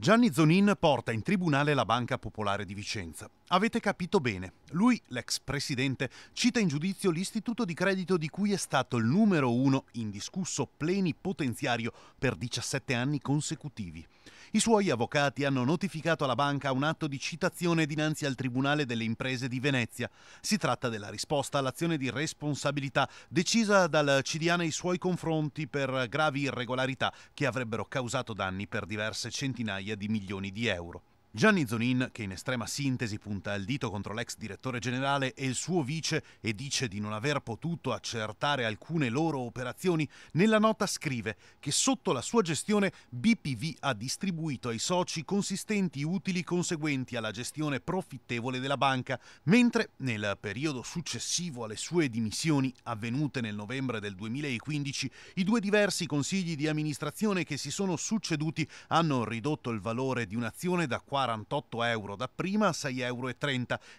Gianni Zonin porta in tribunale la Banca Popolare di Vicenza. Avete capito bene. Lui, l'ex presidente, cita in giudizio l'istituto di credito di cui è stato il numero uno indiscusso plenipotenziario per 17 anni consecutivi. I suoi avvocati hanno notificato alla banca un atto di citazione dinanzi al Tribunale delle Imprese di Venezia. Si tratta della risposta all'azione di responsabilità decisa dal CDA nei suoi confronti per gravi irregolarità che avrebbero causato danni per diverse centinaia di milioni di euro. Gianni Zonin, che in estrema sintesi punta il dito contro l'ex direttore generale e il suo vice e dice di non aver potuto accertare alcune loro operazioni, nella nota scrive che sotto la sua gestione BPV ha distribuito ai soci consistenti utili conseguenti alla gestione profittevole della banca, mentre nel periodo successivo alle sue dimissioni, avvenute nel novembre del 2015, i due diversi consigli di amministrazione che si sono succeduti hanno ridotto il valore di un'azione da quasi 48 euro dapprima a 6,30 euro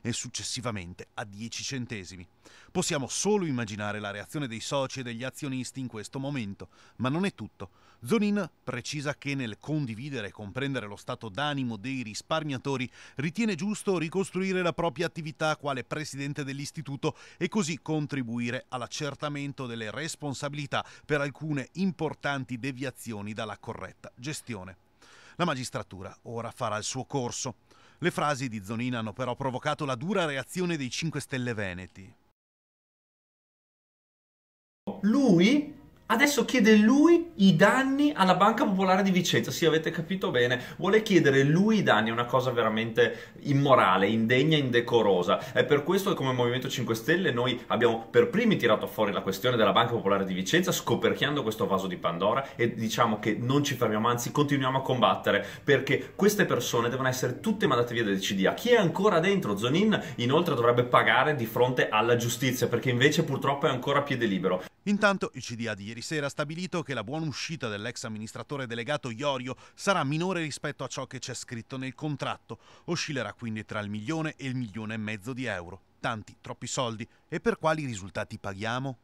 e successivamente a 10 centesimi. Possiamo solo immaginare la reazione dei soci e degli azionisti in questo momento, ma non è tutto. Zonin precisa che nel condividere e comprendere lo stato d'animo dei risparmiatori ritiene giusto ricostruire la propria attività quale presidente dell'istituto e così contribuire all'accertamento delle responsabilità per alcune importanti deviazioni dalla corretta gestione. La magistratura ora farà il suo corso. Le frasi di Zonina hanno però provocato la dura reazione dei 5 Stelle Veneti. Lui Adesso chiede lui i danni alla Banca Popolare di Vicenza. Sì, avete capito bene. Vuole chiedere lui i danni, una cosa veramente immorale, indegna, indecorosa. È per questo che come Movimento 5 Stelle noi abbiamo per primi tirato fuori la questione della Banca Popolare di Vicenza, scoperchiando questo vaso di Pandora e diciamo che non ci fermiamo, anzi continuiamo a combattere perché queste persone devono essere tutte mandate via dal CDA. Chi è ancora dentro? Zonin inoltre dovrebbe pagare di fronte alla giustizia perché invece purtroppo è ancora a piede libero. Intanto il CDA di ieri sera ha stabilito che la buona uscita dell'ex amministratore delegato Iorio sarà minore rispetto a ciò che c'è scritto nel contratto, oscillerà quindi tra il milione e il milione e mezzo di euro. Tanti, troppi soldi e per quali risultati paghiamo?